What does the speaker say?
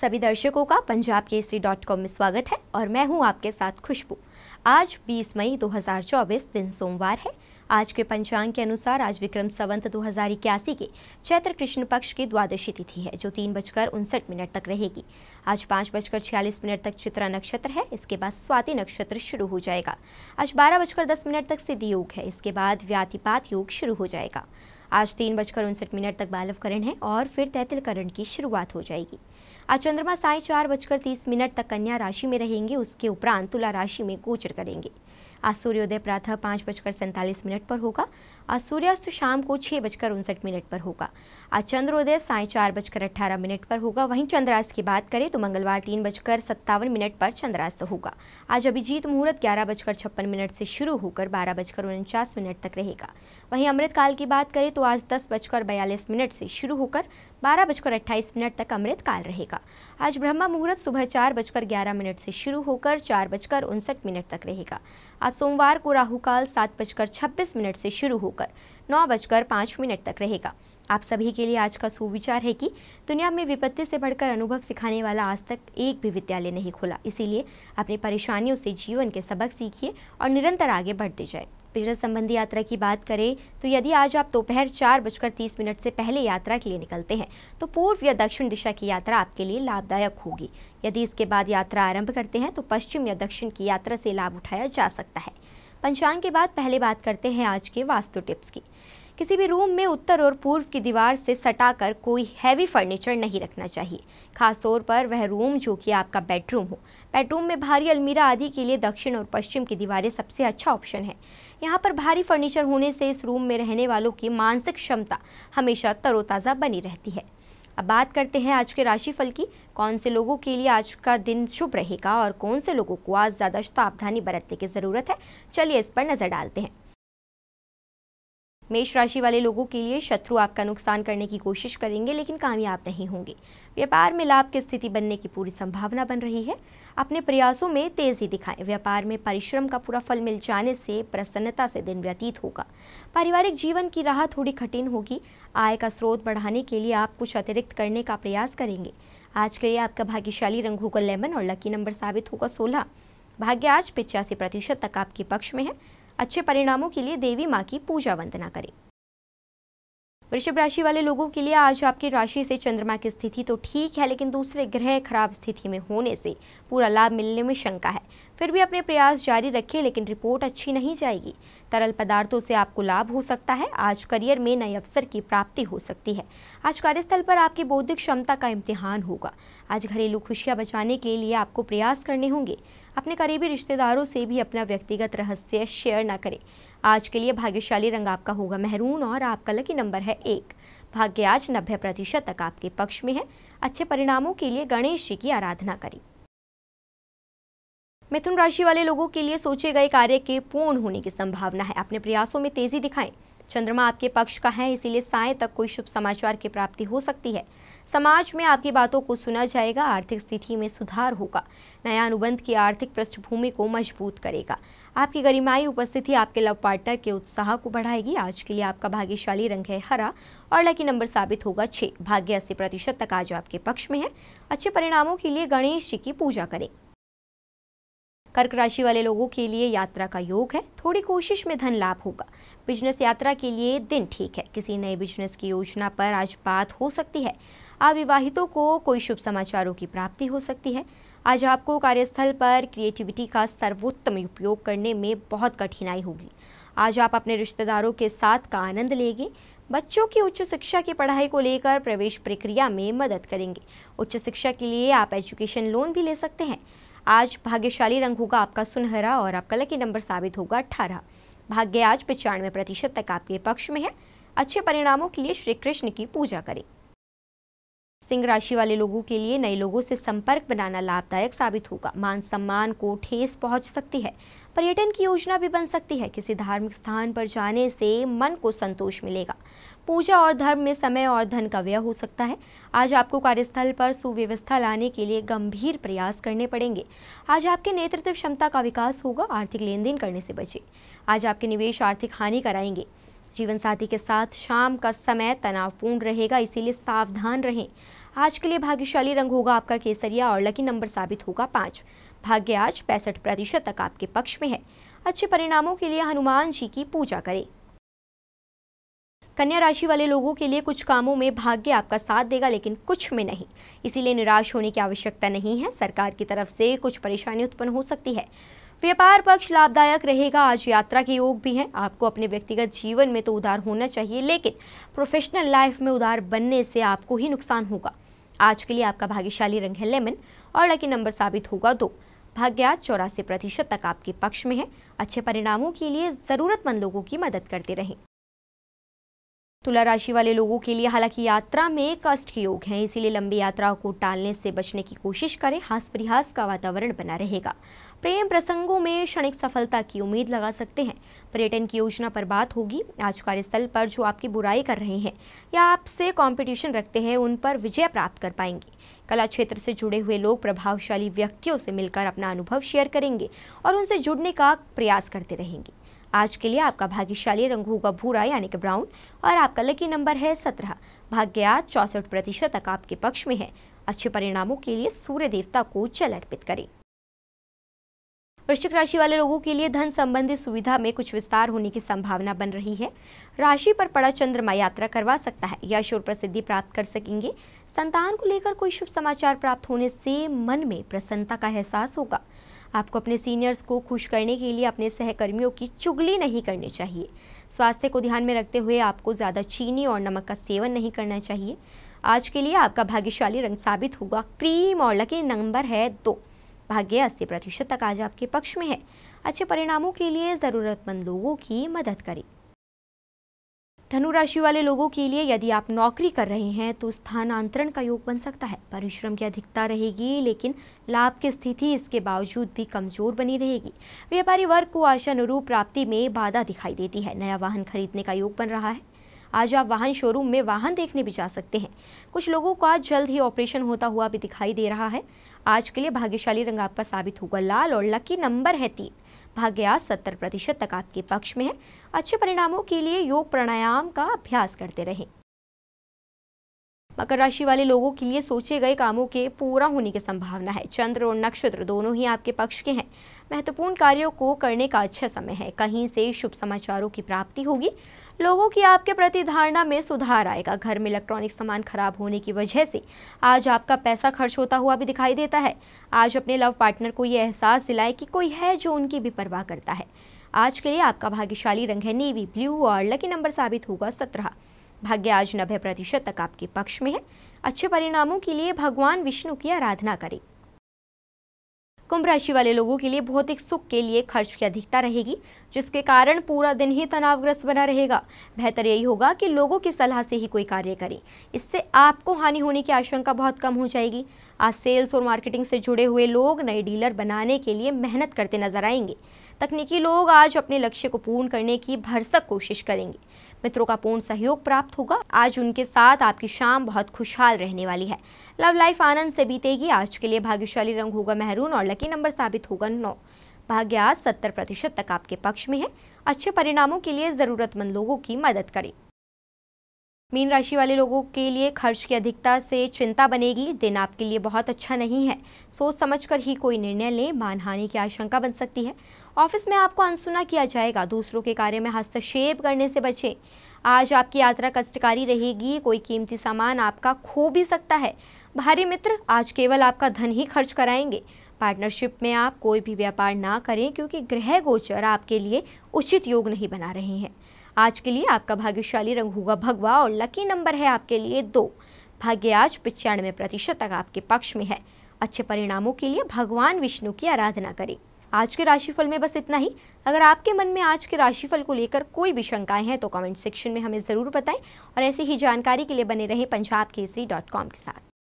सभी दर्शकों का पंजाब केसरी डॉट कॉम में स्वागत है और मैं हूं आपके साथ खुशबू आज 20 मई 2024 दिन सोमवार है आज के पंचांग के अनुसार आज विक्रम संवंत दो हज़ार इक्यासी के चैत्र कृष्ण पक्ष की द्वादशी तिथि है जो तीन बजकर उनसठ मिनट तक रहेगी आज पाँच बजकर छियालीस मिनट तक चित्रा नक्षत्र है इसके बाद स्वाति नक्षत्र शुरू हो जाएगा आज बारह बजकर दस मिनट तक सिद्धि योग है इसके बाद व्यातिपात योग शुरू हो जाएगा आज तीन बजकर उनसठ मिनट तक बालव करण है और फिर तैतिल करण की शुरुआत हो जाएगी आज चंद्रमा साय चार बजकर तीस मिनट तक कन्या राशि में रहेंगे उसके उपरांत तुला राशि में गोचर करेंगे आज सूर्योदय प्रातः पाँच बजकर सैंतालीस मिनट पर होगा आज सूर्यास्त शाम को छः बजकर उनसठ मिनट पर होगा आज चंद्रोदय साय चार बजकर अट्ठारह मिनट पर होगा वहीं चंद्रास्त की बात करें तो मंगलवार तीन बजकर सत्तावन मिनट पर चंद्रास्त होगा आज अभिजीत मुहूर्त ग्यारह बजकर छप्पन मिनट से शुरू होकर बारह बजकर उनचास मिनट तक रहेगा वहीं अमृतकाल की बात करें तो आज दस बजकर बयालीस मिनट से शुरू होकर बारह बजकर अट्ठाईस मिनट तक अमृतकाल रहेगा आज ब्रह्मा मुहूर्त सुबह चार बजकर ग्यारह मिनट से शुरू होकर चार बजकर उनसठ मिनट तक रहेगा आज सोमवार को राहुकाल सात बजकर छब्बीस मिनट से शुरू होकर नौ बजकर पाँच मिनट तक रहेगा आप सभी के लिए आज का सुविचार है कि दुनिया में विपत्ति से बढ़कर अनुभव सिखाने वाला आज तक एक भी विद्यालय नहीं खुला इसीलिए अपनी परेशानियों से जीवन के सबक सीखिए और निरंतर आगे बढ़ते जाए बिजनेस संबंधी यात्रा की बात करें तो यदि आज आप दोपहर चार बजकर तीस मिनट से पहले यात्रा के लिए निकलते हैं तो पूर्व या दक्षिण दिशा की यात्रा आपके लिए लाभदायक होगी यदि इसके बाद यात्रा आरंभ करते हैं तो पश्चिम या दक्षिण की यात्रा से लाभ उठाया जा सकता है पंचांग के बाद पहले बात करते हैं आज के वास्तु टिप्स की किसी भी रूम में उत्तर और पूर्व की दीवार से सटाकर कोई हैवी फर्नीचर नहीं रखना चाहिए खासतौर पर वह रूम जो कि आपका बेडरूम हो बेडरूम में भारी अलमीरा आदि के लिए दक्षिण और पश्चिम की दीवारें सबसे अच्छा ऑप्शन है यहाँ पर भारी फर्नीचर होने से इस रूम में रहने वालों की मानसिक क्षमता हमेशा तरोताज़ा बनी रहती है अब बात करते हैं आज के राशिफल की कौन से लोगों के लिए आज का दिन शुभ रहेगा और कौन से लोगों को आज ज़्यादा सावधानी बरतने की ज़रूरत है चलिए इस पर नज़र डालते हैं मेष राशि वाले लोगों के लिए शत्रु आपका नुकसान करने की कोशिश करेंगे लेकिन कामयाब नहीं होंगे व्यापार में लाभ की स्थिति बनने की पूरी संभावना बन रही है अपने प्रयासों में तेजी दिखाएं व्यापार में परिश्रम का पूरा फल मिल जाने से प्रसन्नता से दिन व्यतीत होगा पारिवारिक जीवन की राह थोड़ी कठिन होगी आय का स्रोत बढ़ाने के लिए आप कुछ अतिरिक्त करने का प्रयास करेंगे आज के लिए आपका भाग्यशाली रंग होगा लेमन और लकी नंबर साबित होगा सोलह भाग्य आज पिचासी प्रतिशत तक आपके पक्ष में है अच्छे परिणामों के लिए देवी माँ की पूजा वंदना करें वृषभ राशि वाले लोगों के लिए आज आपकी राशि से चंद्रमा की स्थिति तो ठीक है लेकिन दूसरे ग्रह खराब स्थिति में होने से पूरा लाभ मिलने में शंका है फिर भी अपने प्रयास जारी रखें लेकिन रिपोर्ट अच्छी नहीं जाएगी तरल पदार्थों से आपको लाभ हो सकता है आज करियर में नए अवसर की प्राप्ति हो सकती है आज कार्यस्थल पर आपकी बौद्धिक क्षमता का इम्तिहान होगा आज घरेलू खुशियाँ बचाने के लिए आपको प्रयास करने होंगे अपने करीबी रिश्तेदारों से भी अपना व्यक्तिगत रहस्य शेयर ना करें आज के लिए भाग्यशाली रंग आपका होगा महरून और आपका लकी नंबर है एक भाग्य आज नब्बे प्रतिशत तक आपके पक्ष में है अच्छे परिणामों के लिए गणेश जी की आराधना करें मिथुन राशि वाले लोगों के लिए सोचे गए कार्य के पूर्ण होने की संभावना है अपने प्रयासों में तेजी दिखाएं चंद्रमा आपके पक्ष का है इसीलिए साय तक कोई शुभ समाचार की प्राप्ति हो सकती है समाज में आपकी बातों को सुना जाएगा आर्थिक स्थिति में सुधार होगा नया अनुबंध की आर्थिक पृष्ठभूमि को मजबूत करेगा आपकी गरिमाई उपस्थिति आपके लव पार्टनर के उत्साह को बढ़ाएगी आज के लिए आपका भाग्यशाली रंग है हरा और लकी नंबर साबित होगा छः भाग्य अस्सी प्रतिशत तक आज आपके पक्ष में है अच्छे परिणामों के लिए गणेश जी की पूजा करें कर्क राशि वाले लोगों के लिए यात्रा का योग है थोड़ी कोशिश में धन लाभ होगा बिजनेस यात्रा के लिए दिन ठीक है किसी नए बिजनेस की योजना पर आज बात हो सकती है अविवाहितों को कोई शुभ समाचारों की प्राप्ति हो सकती है आज आपको कार्यस्थल पर क्रिएटिविटी का सर्वोत्तम उपयोग करने में बहुत कठिनाई होगी आज आप अपने रिश्तेदारों के साथ का आनंद लेंगे बच्चों की उच्च शिक्षा की पढ़ाई को लेकर प्रवेश प्रक्रिया में मदद करेंगे उच्च शिक्षा के लिए आप एजुकेशन लोन भी ले सकते हैं आज भाग्यशाली रंग होगा आपका सुनहरा और आपका लकी नंबर साबित होगा अठारह भाग्य आज पचानवे प्रतिशत तक आपके पक्ष में है अच्छे परिणामों के लिए श्री कृष्ण की पूजा करें सिंह राशि वाले लोगों के लिए नए लोगों से संपर्क बनाना लाभदायक साबित होगा मान सम्मान को ठेस पहुंच सकती है पर्यटन की योजना भी बन सकती है किसी धार्मिक स्थान पर जाने से मन को संतोष मिलेगा पूजा और धर्म में समय और धन का व्यय हो सकता है आज आपको कार्यस्थल पर सुव्यवस्था लाने के लिए गंभीर प्रयास करने पड़ेंगे आज आपके नेतृत्व क्षमता का विकास होगा आर्थिक लेन देन करने से बचे आज आपके निवेश आर्थिक हानि कराएंगे जीवन साथी के साथ शाम का समय तनावपूर्ण रहेगा इसीलिए सावधान रहें आज के लिए भाग्यशाली रंग होगा आपका केसरिया और लकी नंबर साबित होगा पाँच भाग्य आज पैंसठ प्रतिशत तक आपके पक्ष में है अच्छे परिणामों के लिए हनुमान जी की पूजा करें कन्या राशि वाले लोगों के लिए कुछ कामों में भाग्य आपका साथ देगा लेकिन कुछ में नहीं इसीलिए निराश होने की आवश्यकता नहीं है सरकार की तरफ से कुछ परेशानी उत्पन्न हो सकती है व्यापार पक्ष लाभदायक रहेगा आज यात्रा के योग भी हैं आपको अपने व्यक्तिगत जीवन में तो उधार होना चाहिए लेकिन प्रोफेशनल लाइफ में उधार बनने से आपको ही नुकसान होगा आज के लिए आपका भाग्यशाली रंग है लेमन और लकी नंबर साबित होगा दो भाग्य आज चौरासी प्रतिशत तक आपके पक्ष में है अच्छे परिणामों के लिए ज़रूरतमंद लोगों की मदद करते रहें तुला राशि वाले लोगों के लिए हालांकि यात्रा में कष्ट के योग हैं इसीलिए लंबी यात्रा को टालने से बचने की कोशिश करें हास प्रयास का वातावरण बना रहेगा प्रेम प्रसंगों में क्षणिक सफलता की उम्मीद लगा सकते हैं पर्यटन की योजना पर बात होगी आज कार्यस्थल पर जो आपकी बुराई कर रहे हैं या आपसे कॉम्पिटिशन रखते हैं उन पर विजय प्राप्त कर पाएंगे कला क्षेत्र से जुड़े हुए लोग प्रभावशाली व्यक्तियों से मिलकर अपना अनुभव शेयर करेंगे और उनसे जुड़ने का प्रयास करते रहेंगे आज के लिए आपका भाग्यशाली रंग होगा भूरा यानी कि ब्राउन और आपका लकी नंबर है सत्रह भाग्य आज चौसठ प्रतिशत तक आपके पक्ष में है अच्छे परिणामों के लिए सूर्य देवता को जल अर्पित करें वृश्चिक राशि वाले लोगों के लिए धन संबंधी सुविधा में कुछ विस्तार होने की संभावना बन रही है राशि पर पड़ा चंद्रमा यात्रा करवा सकता है यश और प्रसिद्धि प्राप्त कर सकेंगे संतान को लेकर कोई शुभ समाचार प्राप्त होने से मन में प्रसन्नता का एहसास होगा आपको अपने सीनियर्स को खुश करने के लिए अपने सहकर्मियों की चुगली नहीं करनी चाहिए स्वास्थ्य को ध्यान में रखते हुए आपको ज़्यादा चीनी और नमक का सेवन नहीं करना चाहिए आज के लिए आपका भाग्यशाली रंग साबित होगा क्रीम और लकी नंबर है दो भाग्य अस्सी प्रतिशत तक आज आपके पक्ष में है अच्छे परिणामों के लिए ज़रूरतमंद लोगों की मदद करें धनु राशि वाले लोगों के लिए यदि आप नौकरी कर रहे हैं तो स्थानांतरण का योग बन सकता है परिश्रम की अधिकता रहेगी लेकिन लाभ की स्थिति इसके बावजूद भी कमजोर बनी रहेगी व्यापारी वर्ग को आशानुरूप प्राप्ति में बाधा दिखाई देती है नया वाहन खरीदने का योग बन रहा है आज आप वाहन शोरूम में वाहन देखने भी जा सकते हैं कुछ लोगों का जल्द ही ऑपरेशन होता हुआ भी दिखाई दे रहा है आज के लिए भाग्यशाली रंग आपका साबित होगा लाल और लकी नंबर है तीन भाग्य आज सत्तर प्रतिशत तक आपके पक्ष में है अच्छे परिणामों के लिए योग प्राणायाम का अभ्यास करते रहें मकर राशि वाले लोगों के लिए सोचे गए कामों के पूरा होने की संभावना है चंद्र और नक्षत्र दोनों ही आपके पक्ष के हैं महत्वपूर्ण कार्यों को करने का अच्छा समय है कहीं से शुभ समाचारों की प्राप्ति होगी लोगों की आपके प्रति धारणा में सुधार आएगा घर में इलेक्ट्रॉनिक सामान खराब होने की वजह से आज आपका पैसा खर्च होता हुआ भी दिखाई देता है आज अपने लव पार्टनर को ये एहसास दिलाए कि कोई है जो उनकी भी परवाह करता है आज के लिए आपका भाग्यशाली रंग है नेवी ब्लू और लकी नंबर साबित होगा सत्रह भाग्य आज नब्बे प्रतिशत तक आपके पक्ष में है अच्छे परिणामों के लिए भगवान विष्णु की आराधना करें कुंभ राशि वाले लोगों के लिए भौतिक सुख के लिए खर्च की अधिकता रहेगी जिसके कारण पूरा दिन ही तनावग्रस्त बना रहेगा बेहतर यही होगा कि लोगों की सलाह से ही कोई कार्य करें इससे आपको हानि होने की आशंका बहुत कम हो जाएगी आज सेल्स और मार्केटिंग से जुड़े हुए लोग नए डीलर बनाने के लिए मेहनत करते नजर आएंगे तकनीकी लोग आज अपने लक्ष्य को पूर्ण करने की भरसक कोशिश करेंगे मित्रों का पूर्ण सहयोग प्राप्त होगा आज उनके साथ आपकी शाम बहुत खुशहाल रहने वाली है लव लाइफ आनंद से बीतेगी आज के लिए भाग्यशाली रंग होगा मेहरून और लकी नंबर साबित होगा नौ भाग्य आज सत्तर प्रतिशत तक आपके पक्ष में है अच्छे परिणामों के लिए ज़रूरतमंद लोगों की मदद करें मीन राशि वाले लोगों के लिए खर्च की अधिकता से चिंता बनेगी दिन आपके लिए बहुत अच्छा नहीं है सोच समझकर ही कोई निर्णय लें मानहानि की आशंका बन सकती है ऑफिस में आपको अनसुना किया जाएगा दूसरों के कार्य में हस्तक्षेप करने से बचें आज आपकी यात्रा कष्टकारी रहेगी कोई कीमती सामान आपका खो भी सकता है भारी मित्र आज केवल आपका धन ही खर्च कराएंगे पार्टनरशिप में आप कोई भी व्यापार ना करें क्योंकि ग्रह गोचर आपके लिए उचित योग नहीं बना रहे हैं आज के लिए आपका भाग्यशाली रंग हुआ भगवा और लकी नंबर है आपके लिए दो भाग्य आज पचानवे प्रतिशत तक आपके पक्ष में है अच्छे परिणामों के लिए भगवान विष्णु की आराधना करें आज के राशिफल में बस इतना ही अगर आपके मन में आज के राशिफल को लेकर कोई भी शंकाएं हैं तो कमेंट सेक्शन में हमें ज़रूर बताएं और ऐसी ही जानकारी के लिए बने रहें पंजाब केसरी डॉट कॉम के साथ